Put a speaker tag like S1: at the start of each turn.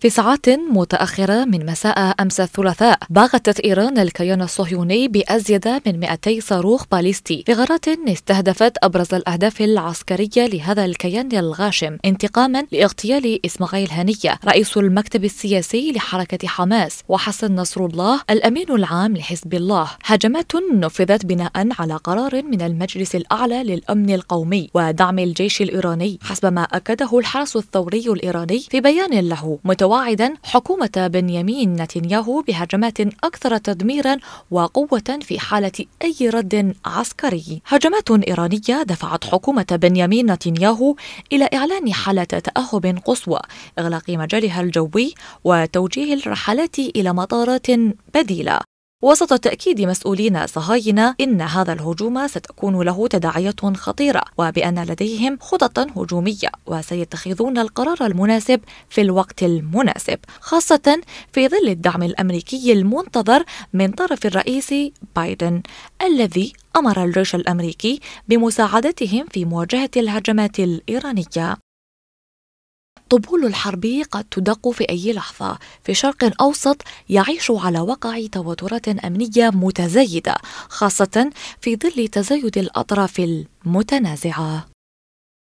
S1: في ساعات متأخرة من مساء أمس الثلاثاء باغتت إيران الكيان الصهيوني بأزيد من 200 صاروخ باليستي غارات استهدفت أبرز الأهداف العسكرية لهذا الكيان الغاشم انتقاما لاغتيال إسماعيل هنية رئيس المكتب السياسي لحركة حماس وحسن نصر الله الأمين العام لحزب الله هجمات نفذت بناء على قرار من المجلس الأعلى للأمن القومي ودعم الجيش الإيراني حسب ما أكده الحرس الثوري الإيراني في بيان له متواعدا حكومة بنيامين نتنياهو بهجمات أكثر تدميرا وقوة في حالة أي رد عسكري هجمات إيرانية دفعت حكومة بنيامين نتنياهو إلى إعلان حالة تأهب قصوى إغلاق مجالها الجوي وتوجيه الرحلات إلى مطارات بديلة وسط تأكيد مسؤولين صهاينة إن هذا الهجوم ستكون له تداعيات خطيرة وبأن لديهم خططا هجومية وسيتخذون القرار المناسب في الوقت المناسب خاصة في ظل الدعم الأمريكي المنتظر من طرف الرئيس بايدن الذي أمر الجيش الأمريكي بمساعدتهم في مواجهة الهجمات الإيرانية طبول الحرب قد تدق في أي لحظة في شرق أوسط يعيش على وقع توترات أمنية متزايدة خاصة في ظل تزايد الأطراف المتنازعة